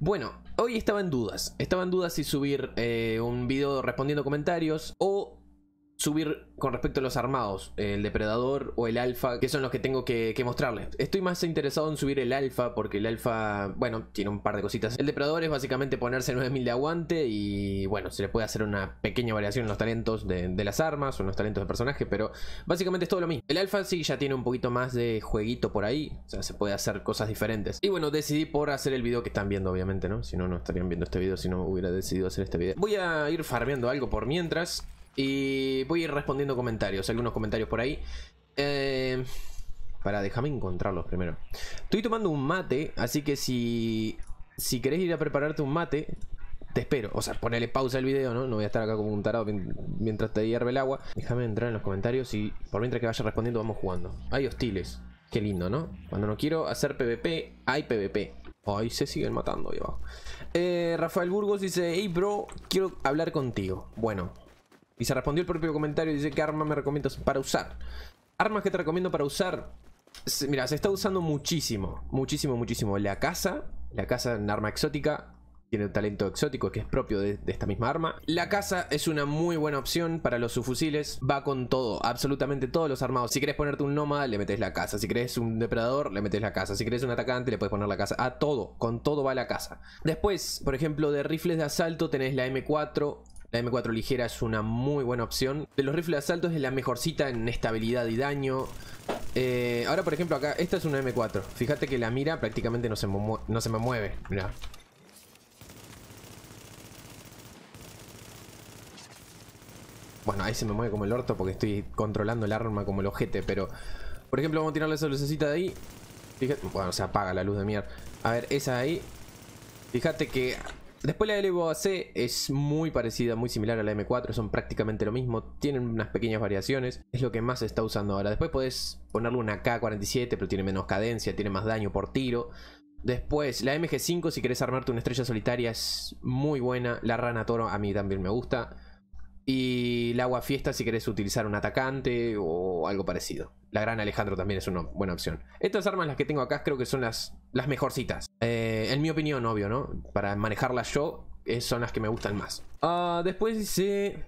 Bueno, hoy estaba en dudas. Estaba en dudas si subir eh, un video respondiendo comentarios o subir con respecto a los armados, el depredador o el alfa, que son los que tengo que, mostrarles. Estoy más interesado en subir el alfa porque el alfa, bueno, tiene un par de cositas. El depredador es básicamente ponerse 9000 de aguante y bueno, se le puede hacer una pequeña variación en los talentos de, las armas o en los talentos de personaje, pero básicamente es todo lo mismo. El alfa sí ya tiene un poquito más de jueguito por ahí, o sea, se puede hacer cosas diferentes. Y bueno, decidí por hacer el video que están viendo, obviamente, ¿no? Si no, no estarían viendo este video si no hubiera decidido hacer este video. Voy a ir farmeando algo por mientras y voy a ir respondiendo comentarios, algunos comentarios por ahí. Eh, para, déjame encontrarlos primero. Estoy tomando un mate, así que si, si querés ir a prepararte un mate, te espero. O sea, ponele pausa al video, ¿no? No voy a estar acá como un tarado mientras te hierve el agua. Déjame entrar en los comentarios y por mientras que vaya respondiendo vamos jugando. Hay hostiles. Qué lindo, ¿no? Cuando no quiero hacer PvP, hay PvP. Ay, se siguen matando ahí Eh, Rafael Burgos dice, hey bro, quiero hablar contigo. Bueno, y se respondió el propio comentario y dice, ¿qué arma me recomiendas para usar? Armas que te recomiendo para usar. Mira, se está usando muchísimo, muchísimo, muchísimo. La casa, la casa en arma exótica, tiene un talento exótico que es propio de, esta misma arma. La caza es una muy buena opción para los subfusiles. Va con todo, absolutamente todos los armados. Si querés ponerte un nómada, le metes la caza. Si querés un depredador, le metes la caza. Si querés un atacante, le puedes poner la caza. A todo, con todo va la caza. Después, por ejemplo, de rifles de asalto tenés la M4, la M4 ligera es una muy buena opción. De los rifles de asalto es la mejorcita en estabilidad y daño. Eh, ahora, por ejemplo, acá, esta es una M4. Fíjate que la mira prácticamente no se, no se me mueve. mira. Bueno, ahí se me mueve como el orto porque estoy controlando el arma como el ojete, pero... Por ejemplo, vamos a tirarle esa lucecita de ahí. Fíjate... Bueno, se apaga la luz de mierda. A ver, esa de ahí. Fíjate que Después la LVAC es muy parecida, muy similar a la M4, son prácticamente lo mismo, tienen unas pequeñas variaciones, es lo que más se está usando ahora. Después podés ponerle una K47, pero tiene menos cadencia, tiene más daño por tiro. Después, la MG5, si querés armarte una estrella solitaria, es muy buena. La Rana Toro a mí también me gusta. Y la Agua Fiesta, si querés utilizar un atacante o algo parecido. La gran Alejandro también es una buena opción. Estas armas las que tengo acá creo que son las, las mejorcitas. Eh, en mi opinión, obvio, ¿no? Para manejarlas yo eh, son las que me gustan más. Ah, después dice...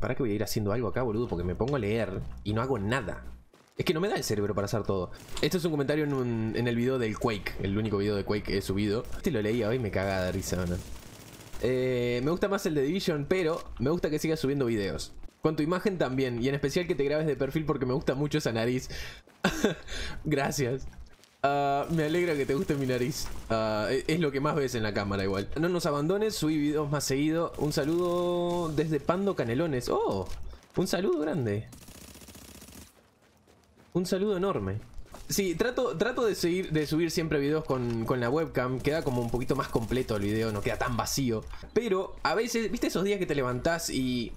¿Para que voy a ir haciendo algo acá, boludo? Porque me pongo a leer y no hago nada. Es que no me da el cerebro para hacer todo. Este es un comentario en, el video del Quake. El único video de Quake que he subido. Este lo leí hoy me caga de risa, ¿no? Eh, me gusta más el de Division, pero me gusta que siga subiendo videos. Con tu imagen también. Y en especial que te grabes de perfil porque me gusta mucho esa nariz. Gracias. Ah, me alegra que te guste mi nariz. Ah, e-, es lo que más ves en la cámara igual. No nos abandones, subí videos más seguido. Un saludo desde Pando Canelones. ¡Oh! Un saludo grande. Un saludo enorme. Sí, trato, trato de, subir siempre videos con, con, la webcam. Queda como un poquito más completo el video, no queda tan vacío. Pero a veces, ¿viste esos días que te levantás y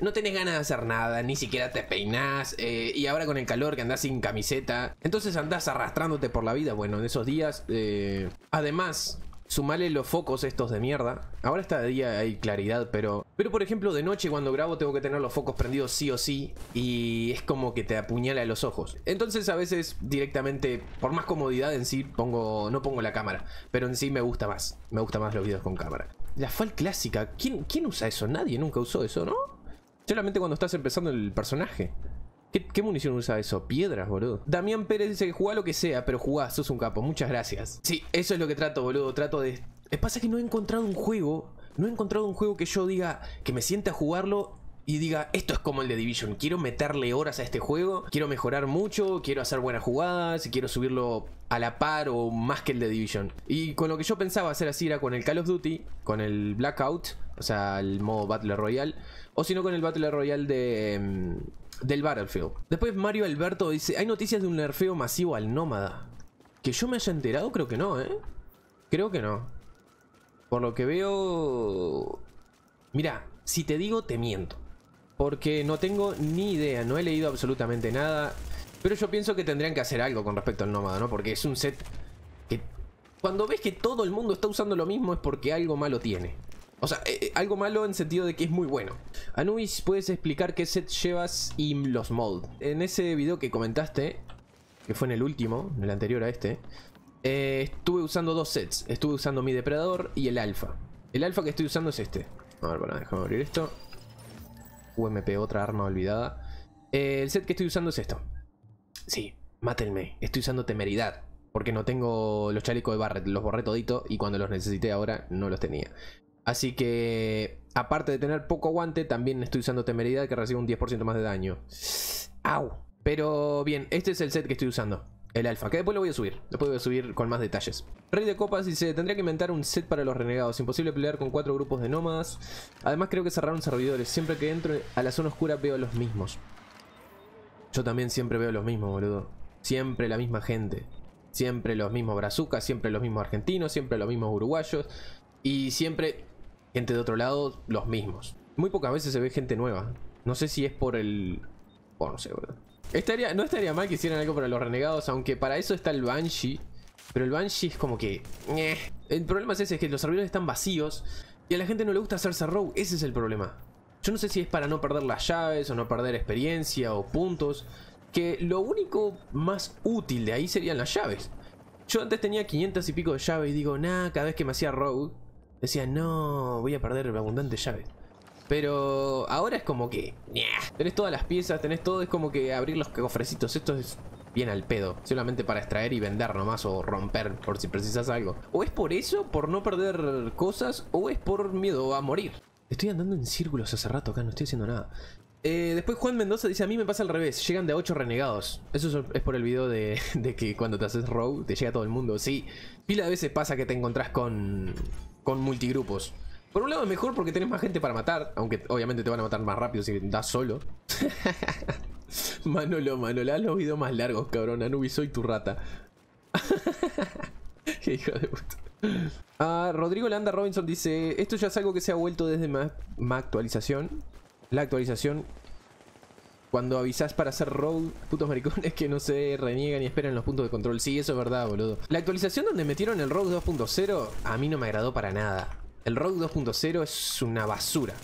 no tenés ganas de hacer nada, ni siquiera te peinás, eh, y ahora con el calor que andás sin camiseta, entonces andás arrastrándote por la vida, bueno, en esos días, eh, además... Sumale los focos estos de mierda. Ahora está de día hay claridad, pero... Pero por ejemplo, de noche cuando grabo tengo que tener los focos prendidos sí o sí. Y es como que te apuñala los ojos. Entonces a veces directamente, por más comodidad en sí, pongo no pongo la cámara. Pero en sí me gusta más. Me gusta más los videos con cámara. La fal clásica. ¿Quién usa eso? Nadie nunca usó eso, ¿no? Solamente cuando estás empezando el personaje. ¿Qué, munición usa eso? Piedras, boludo. Damián Pérez dice que juega lo que sea, pero jugá, sos un capo. Muchas gracias. Sí, eso es lo que trato, boludo. Trato de... Es pasa que no he encontrado un juego... No he encontrado un juego que yo diga que me sienta a jugarlo y diga, esto es como el de Division, quiero meterle horas a este juego, quiero mejorar mucho, quiero hacer buenas jugadas, Y quiero subirlo a la par o más que el de Division. Y con lo que yo pensaba hacer así era con el Call of Duty, con el Blackout, o sea, el modo Battle Royale, o si no con el Battle Royale de... Em, del Battlefield. Después Mario Alberto dice, hay noticias de un nerfeo masivo al nómada. Que yo me haya enterado, creo que no, ¿eh? Creo que no. Por lo que veo... Mira, si te digo, te miento porque no tengo ni idea, no he leído absolutamente nada. Pero yo pienso que tendrían que hacer algo con respecto al nómada, ¿no? Porque es un set que cuando ves que todo el mundo está usando lo mismo es porque algo malo tiene. O sea, eh, eh, algo malo en sentido de que es muy bueno. Anubis, ¿puedes explicar qué set llevas y los mold? En ese video que comentaste, que fue en el último, en el anterior a este, eh, estuve usando dos sets. Estuve usando mi depredador y el alfa. El alfa que estoy usando es este. A ver, déjame abrir esto. UMP, otra arma olvidada. Eh, el set que estoy usando es esto. Sí, mátenme. Estoy usando temeridad. Porque no tengo los chalicos de Barret. Los borré todito y cuando los necesité ahora no los tenía. Así que, aparte de tener poco aguante, también estoy usando temeridad que recibe un 10% más de daño. ¡Au! Pero bien, este es el set que estoy usando el alfa, que después lo voy a subir. Después voy a subir con más detalles. Rey de copas dice, tendría que inventar un set para los renegados. Imposible pelear con cuatro grupos de nómadas. Además creo que cerraron servidores. Siempre que entro a la zona oscura veo los mismos. Yo también siempre veo los mismos, boludo. Siempre la misma gente. Siempre los mismos brazucas, siempre los mismos argentinos, siempre los mismos uruguayos. Y siempre gente de otro lado, los mismos. Muy pocas veces se ve gente nueva. No sé si es por el... Bueno, no sé, boludo no estaría mal que hicieran algo para los renegados, aunque para eso está el Banshee. Pero el Banshee es como que... Eh. El problema es ese, es que los servidores están vacíos y a la gente no le gusta hacerse rogue ese es el problema. Yo no sé si es para no perder las llaves o no perder experiencia o puntos, que lo único más útil de ahí serían las llaves. Yo antes tenía 500 y pico de llaves y digo, nah, cada vez que me hacía rogue decía, no, voy a perder abundante llaves. Pero ahora es como que... tenés todas las piezas, tenés todo, es como que abrir los cofrecitos. Esto es bien al pedo. Solamente para extraer y vender nomás o romper por si precisas algo. O es por eso, por no perder cosas, o es por miedo a morir. Estoy andando en círculos hace rato acá, no estoy haciendo nada. Eh, después Juan Mendoza dice, a mí me pasa al revés, llegan de 8 renegados. Eso es por el video de, que cuando te haces Rogue te llega todo el mundo. Sí, pila de veces pasa que te encontrás con, con multigrupos. Por un lado es mejor porque tenés más gente para matar, aunque obviamente te van a matar más rápido si das solo. Manolo, Manolo, haz los videos más largos, cabrón. Anubis soy tu rata. Qué hijo de puta. Ah, Rodrigo Landa Robinson dice: Esto ya es algo que se ha vuelto desde más, más actualización. La actualización. Cuando avisas para hacer road, putos maricones que no se reniegan y esperan los puntos de control. Sí, eso es verdad, boludo. La actualización donde metieron el road 2.0 a mí no me agradó para nada. El Rock 2.0 es una basura.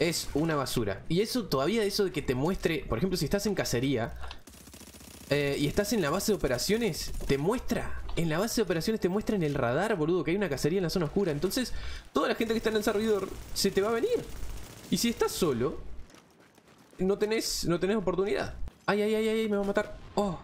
Es una basura. Y eso todavía, eso de que te muestre, por ejemplo, si estás en cacería eh, y estás en la base de operaciones, te muestra. En la base de operaciones te muestra en el radar, boludo, que hay una cacería en la zona oscura. Entonces, toda la gente que está en el servidor se te va a venir. Y si estás solo, no tenés, no tenés oportunidad. Ay, ay, ay, ay, me va a matar. Oh,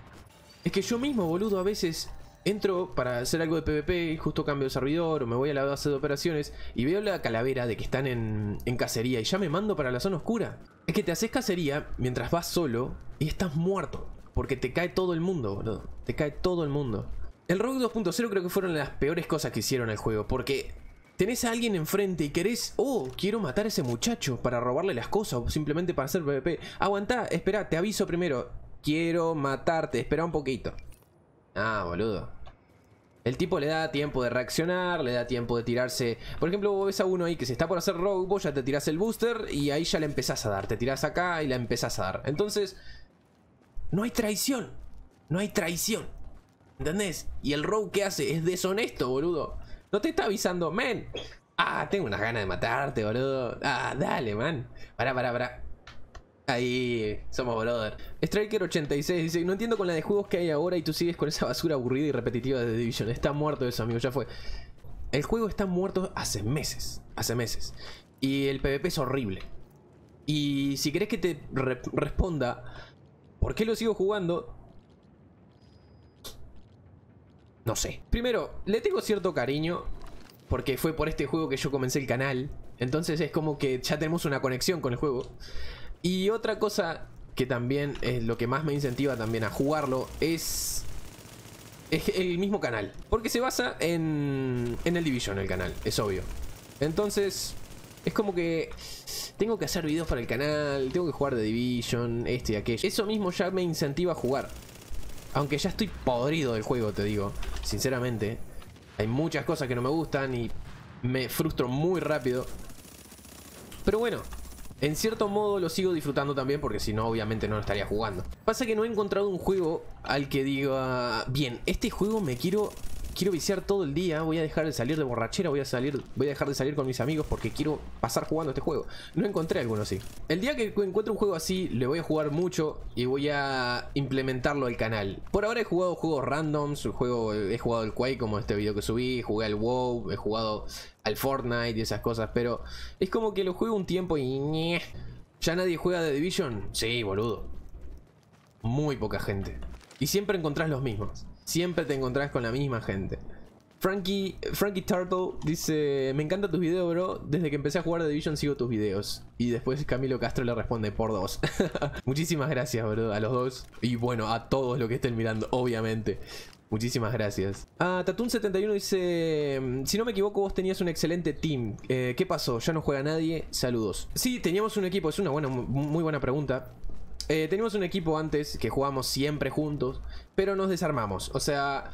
es que yo mismo, boludo, a veces entro para hacer algo de PvP, justo cambio de servidor o me voy a la base de operaciones y veo la calavera de que están en, cacería y ya me mando para la zona oscura. Es que te haces cacería mientras vas solo y estás muerto. Porque te cae todo el mundo, boludo. Te cae todo el mundo. El Rogue 2.0 creo que fueron las peores cosas que hicieron al juego. Porque tenés a alguien enfrente y querés, oh, quiero matar a ese muchacho para robarle las cosas o simplemente para hacer PvP. aguanta espera, te aviso primero. Quiero matarte, espera un poquito. Ah, boludo. El tipo le da tiempo de reaccionar, le da tiempo de tirarse. Por ejemplo, ves a uno ahí que se está por hacer rogue, vos ya te tirás el booster y ahí ya le empezás a dar. Te tirás acá y la empezás a dar. Entonces, no hay traición. No hay traición. ¿Entendés? Y el rogue que hace es deshonesto, boludo. No te está avisando, men. Ah, tengo unas ganas de matarte, boludo. Ah, dale, man. Pará, pará, pará. Ahí, somos brother. Striker86 dice, no entiendo con la de juegos que hay ahora y tú sigues con esa basura aburrida y repetitiva de The Division. Está muerto eso, amigo, ya fue. El juego está muerto hace meses, hace meses. Y el PvP es horrible. Y si querés que te responda, ¿por qué lo sigo jugando? No sé. Primero, le tengo cierto cariño, porque fue por este juego que yo comencé el canal. Entonces es como que ya tenemos una conexión con el juego. Y otra cosa que también es lo que más me incentiva también a jugarlo es es el mismo canal. Porque se basa en, en el Division, el canal, es obvio. Entonces, es como que tengo que hacer videos para el canal, tengo que jugar de Division, este y aquello. Eso mismo ya me incentiva a jugar. Aunque ya estoy podrido del juego, te digo, sinceramente. Hay muchas cosas que no me gustan y me frustro muy rápido. Pero bueno, en cierto modo lo sigo disfrutando también porque si no obviamente no lo estaría jugando. Pasa que no he encontrado un juego al que diga, bien, este juego me quiero quiero viciar todo el día, voy a dejar de salir de borrachera, voy a salir, voy a dejar de salir con mis amigos porque quiero pasar jugando este juego. No encontré alguno así. El día que encuentre un juego así, le voy a jugar mucho y voy a implementarlo al canal. Por ahora he jugado juegos randoms, juego, he jugado el Quake como este video que subí, jugué al WoW, he jugado al Fortnite y esas cosas, pero es como que lo juego un tiempo y... ¿Ya nadie juega de Division? Sí, boludo. Muy poca gente. Y siempre encontrás los mismos siempre te encontrás con la misma gente. Frankie, Frankie Turtle dice, me encanta tus videos, bro. Desde que empecé a jugar de Division sigo tus videos. Y después Camilo Castro le responde por dos. Muchísimas gracias, bro, a los dos. Y bueno, a todos los que estén mirando, obviamente. Muchísimas gracias. Ah, Tatun71 dice... Si no me equivoco, vos tenías un excelente team. Eh, ¿Qué pasó? ¿Ya no juega nadie? Saludos. Sí, teníamos un equipo. Es una buena, muy buena pregunta. Tenemos eh, teníamos un equipo antes que jugamos siempre juntos, pero nos desarmamos. O sea,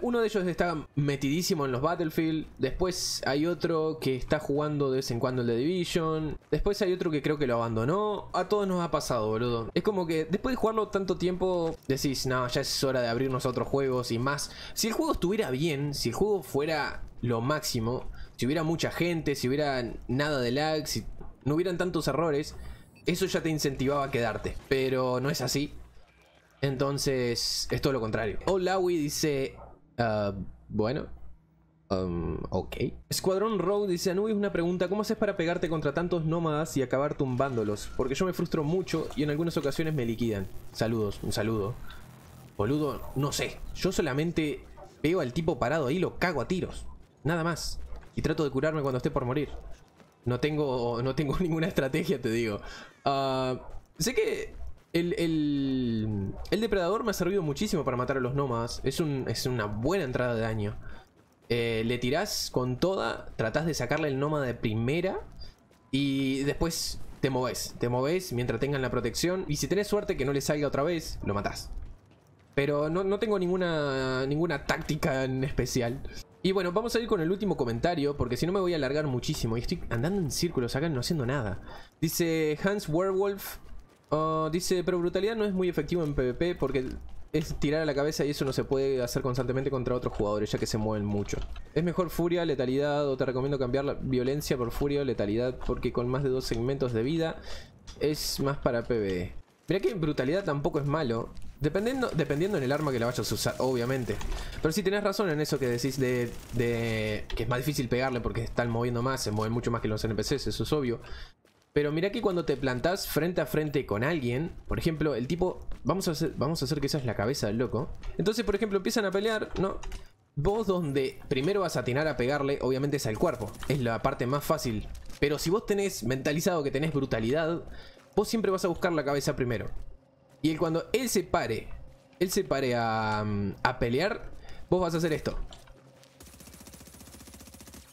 uno de ellos está metidísimo en los Battlefield. Después hay otro que está jugando de vez en cuando el de Division. Después hay otro que creo que lo abandonó. A todos nos ha pasado, boludo. Es como que después de jugarlo tanto tiempo, decís, no, ya es hora de abrirnos a otros juegos y más. Si el juego estuviera bien, si el juego fuera lo máximo, si hubiera mucha gente, si hubiera nada de lag, si no hubieran tantos errores eso ya te incentivaba a quedarte, pero no es así. Entonces, es todo lo contrario. Olawi dice, ah, bueno, um, ok. Escuadrón Rogue dice Anubis una pregunta, ¿cómo haces para pegarte contra tantos nómadas y acabar tumbándolos? Porque yo me frustro mucho y en algunas ocasiones me liquidan. Saludos, un saludo. Boludo, no sé. Yo solamente veo al tipo parado ahí y lo cago a tiros. Nada más. Y trato de curarme cuando esté por morir. No tengo, no tengo ninguna estrategia, te digo. Ah, sé que el, depredador me ha servido muchísimo para matar a los nómadas. Es, es una buena entrada de daño. Eh, le tirás con toda, tratás de sacarle el nómada de primera y después te moves. Te moves mientras tengan la protección y si tenés suerte que no le salga otra vez, lo matás. Pero no, tengo ninguna, ninguna táctica en especial. Y bueno, vamos a ir con el último comentario, porque si no me voy a alargar muchísimo. Y estoy andando en círculos acá, no haciendo nada. Dice Hans Werewolf. Oh, dice, pero brutalidad no es muy efectivo en PvP porque es tirar a la cabeza y eso no se puede hacer constantemente contra otros jugadores, ya que se mueven mucho. Es mejor furia, letalidad, o te recomiendo cambiar la violencia por furia o letalidad, porque con más de dos segmentos de vida es más para PvE. Mirá que brutalidad tampoco es malo. Dependiendo, dependiendo en el arma que la vayas a usar, obviamente. Pero sí tenés razón en eso que decís de, de, que es más difícil pegarle porque están moviendo más, se mueven mucho más que los NPCs, eso es obvio. Pero mirá que cuando te plantás frente a frente con alguien, por ejemplo, el tipo, vamos a hacer, vamos a hacer que esa es la cabeza del loco. Entonces, por ejemplo, empiezan a pelear, ¿no? Vos donde primero vas a atinar a pegarle, obviamente es al cuerpo. Es la parte más fácil. Pero si vos tenés mentalizado que tenés brutalidad, vos siempre vas a buscar la cabeza primero. Y él, cuando él se pare, él se pare a, mm, a pelear, vos vas a hacer esto.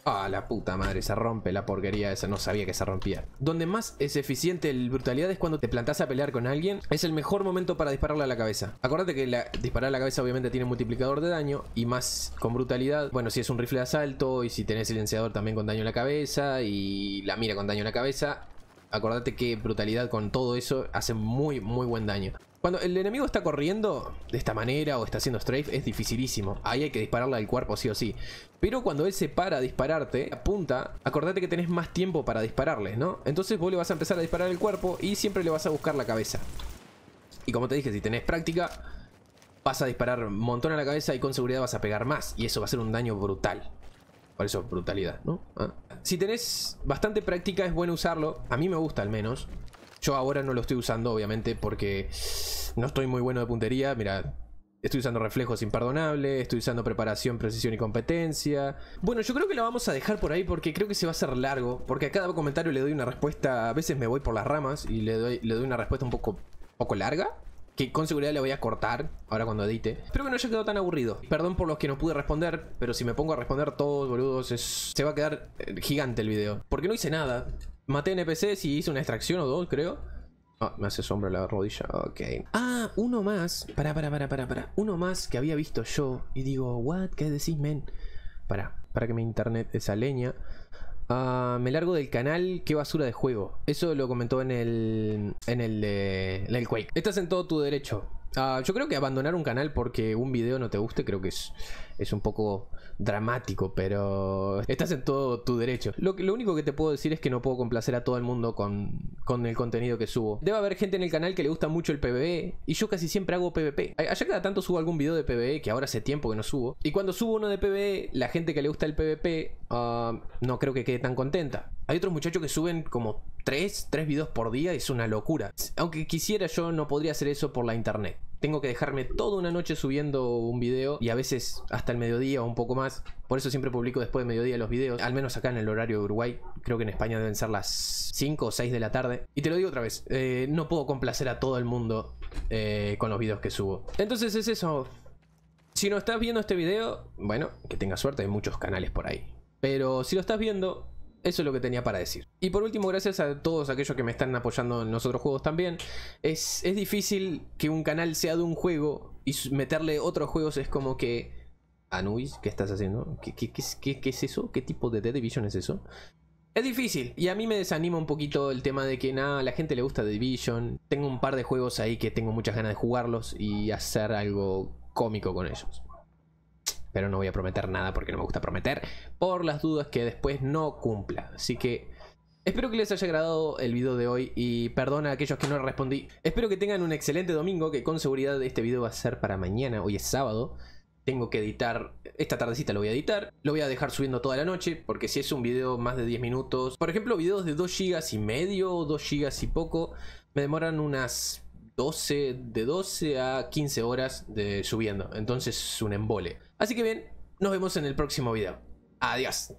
Ah, la puta madre, se rompe la porquería esa, no sabía que se rompía. Donde más es eficiente el brutalidad es cuando te plantas a pelear con alguien, es el mejor momento para dispararle a la cabeza. Acordate que la, disparar a la cabeza obviamente tiene multiplicador de daño y más con brutalidad, bueno, si es un rifle de asalto y si tenés silenciador también con daño en la cabeza y la mira con daño a la cabeza, acordate que brutalidad con todo eso hace muy, muy buen daño. Cuando el enemigo está corriendo de esta manera o está haciendo strafe es dificilísimo. Ahí hay que dispararle al cuerpo sí o sí. Pero cuando él se para a dispararte, apunta, acordate que tenés más tiempo para dispararle, ¿no? Entonces vos le vas a empezar a disparar el cuerpo y siempre le vas a buscar la cabeza. Y como te dije, si tenés práctica, vas a disparar un montón a la cabeza y con seguridad vas a pegar más. Y eso va a ser un daño brutal. Por eso, brutalidad, ¿no? Ah. Si tenés bastante práctica, es bueno usarlo. A mí me gusta, al menos. Yo ahora no lo estoy usando, obviamente, porque no estoy muy bueno de puntería. Mira, Estoy usando reflejos imperdonables, estoy usando preparación, precisión y competencia. Bueno, yo creo que lo vamos a dejar por ahí porque creo que se va a hacer largo. Porque a cada comentario le doy una respuesta, a veces me voy por las ramas y le doy, le doy una respuesta un poco, poco larga que con seguridad le voy a cortar ahora cuando edite. Espero que no haya quedado tan aburrido. Perdón por los que no pude responder, pero si me pongo a responder todos, boludos, se va a quedar eh, gigante el video. Porque no hice nada. Maté NPCs y hice una extracción o dos, creo. Ah, me hace sombra la rodilla. Ok. Ah, uno más. Pará, pará, pará, pará, pará. Uno más que había visto yo. Y digo, what? ¿Qué decís, men? Para, para que mi internet esa leña. Ah, me largo del canal, qué basura de juego. Eso lo comentó en el. en el. el Quake. Estás en todo tu derecho. Ah, yo creo que abandonar un canal porque un video no te guste, creo que es es un poco dramático, pero estás en todo tu derecho. Lo, lo único que te puedo decir es que no puedo complacer a todo el mundo con, el contenido que subo. Debe haber gente en el canal que le gusta mucho el PvE y yo casi siempre hago PvP. Allá cada tanto subo algún video de PvE que ahora hace tiempo que no subo. Y cuando subo uno de PvE, la gente que le gusta el PvP ah, no creo que quede tan contenta. Hay otros muchachos que suben como 3, 3 videos por día, es una locura. Aunque quisiera yo no podría hacer eso por la internet tengo que dejarme toda una noche subiendo un video y a veces hasta el mediodía o un poco más. Por eso siempre publico después de mediodía los videos, al menos acá en el horario de Uruguay. Creo que en España deben ser las 5 o 6 de la tarde. Y te lo digo otra vez, eh, no puedo complacer a todo el mundo eh, con los videos que subo. Entonces es eso. Si no estás viendo este video, bueno, que tengas suerte, hay muchos canales por ahí. Pero si lo estás viendo, eso es lo que tenía para decir. Y por último, gracias a todos aquellos que me están apoyando en los otros juegos también. Es, difícil que un canal sea de un juego y meterle otros juegos es como que... Anubis, ¿qué estás haciendo? ¿Qué, qué es eso? ¿Qué tipo de The Division es eso? Es difícil y a mí me desanima un poquito el tema de que nada, a la gente le gusta The Division. Tengo un par de juegos ahí que tengo muchas ganas de jugarlos y hacer algo cómico con ellos pero no voy a prometer nada porque no me gusta prometer, por las dudas que después no cumpla. Así que espero que les haya agradado el video de hoy y perdona a aquellos que no respondí. Espero que tengan un excelente domingo, que con seguridad este video va a ser para mañana, hoy es sábado. Tengo que editar, esta tardecita lo voy a editar, lo voy a dejar subiendo toda la noche, porque si es un video más de 10 minutos, por ejemplo videos de 2 gigas y medio, o 2 gigas y poco, me demoran unas 12, de 12 a 15 horas de subiendo. Entonces es un embole. Así que bien, nos vemos en el próximo video. Adiós.